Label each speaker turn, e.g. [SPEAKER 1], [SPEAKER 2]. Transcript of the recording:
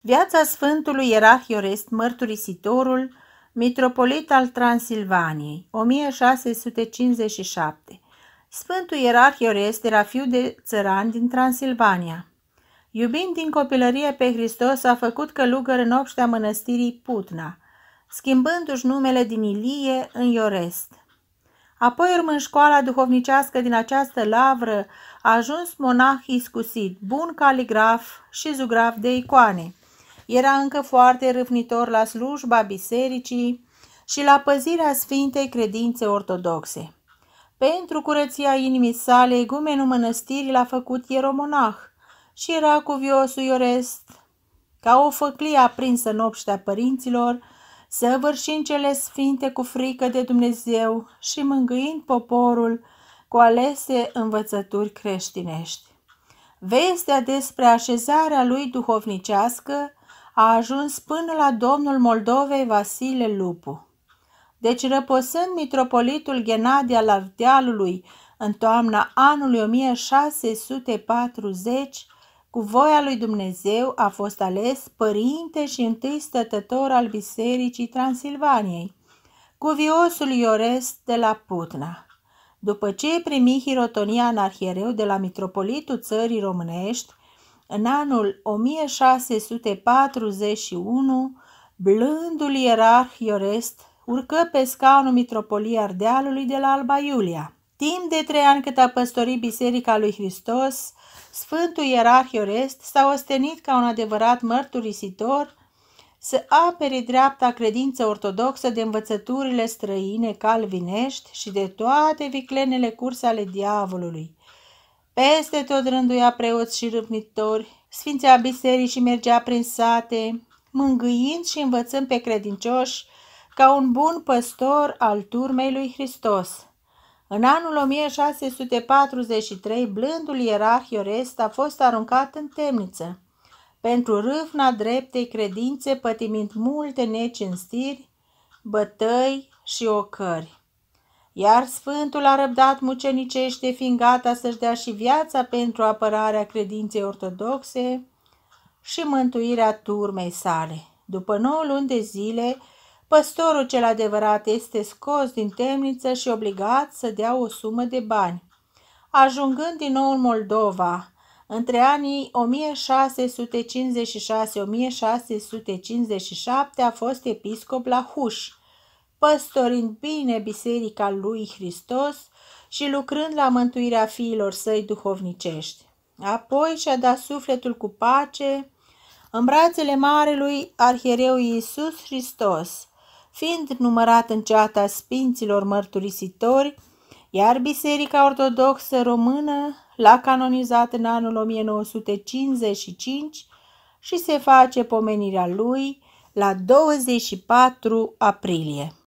[SPEAKER 1] Viața Sfântului Ierarhiorest Mărturisitorul, mitropolit al Transilvaniei, 1657. Sfântul Ierarhiorest era fiu de țăran din Transilvania. Iubind din copilărie pe Hristos, a făcut călugăr în obștea mănăstirii Putna, schimbându-și numele din Ilie în Iorest. Apoi urmând școala duhovnicească din această lavră, a ajuns monah iscusit, bun caligraf și zugraf de icoane. Era încă foarte râvnitor la slujba bisericii și la păzirea sfintei credințe ortodoxe. Pentru curăția inimii sale, egumenul mănăstirii l-a făcut ieromonah și era viosul Iorest, ca o făclie aprinsă în obștea părinților, săvârșind cele sfinte cu frică de Dumnezeu și mângâind poporul cu alese învățături creștinești. Vestea despre așezarea lui duhovnicească a ajuns până la domnul Moldovei Vasile Lupu. Deci răposând mitropolitul Ghenadi al Ardealului în toamna anului 1640, cu voia lui Dumnezeu a fost ales părinte și întâi stătător al Bisericii Transilvaniei, cuviosul Iorest de la Putna. După ce primi hirotonia în arhiereu de la mitropolitul țării românești, în anul 1641, blândul ierarh Iorest urcă pe scaunul mitropoliei Ardealului de la Alba Iulia. Timp de trei ani cât a păstorit Biserica lui Hristos, Sfântul Ierarh Iorest s-a ostenit ca un adevărat mărturisitor să apere dreapta credință ortodoxă de învățăturile străine calvinești și de toate viclenele curse ale diavolului. Peste tot rânduia preoți și râvnitori, sfințea biserii și mergea prin sate, mângâind și învățând pe credincioși ca un bun păstor al turmei lui Hristos. În anul 1643, blândul ierarh Iorest a fost aruncat în temniță pentru râvna dreptei credințe, pătimind multe necinstiri, bătăi și ocări. Iar Sfântul a răbdat mucenicește, fiind gata să-și dea și viața pentru apărarea credinței ortodoxe și mântuirea turmei sale. După 9 luni de zile, păstorul cel adevărat este scos din temniță și obligat să dea o sumă de bani. Ajungând din nou în Moldova, între anii 1656-1657 a fost episcop la Huși păstorind bine biserica lui Hristos și lucrând la mântuirea fiilor săi duhovnicești. Apoi și-a dat sufletul cu pace în brațele Marelui Arhiereu Iisus Hristos, fiind numărat în ceata spinților Mărturisitori, iar Biserica Ortodoxă Română l-a canonizat în anul 1955 și se face pomenirea lui la 24 aprilie.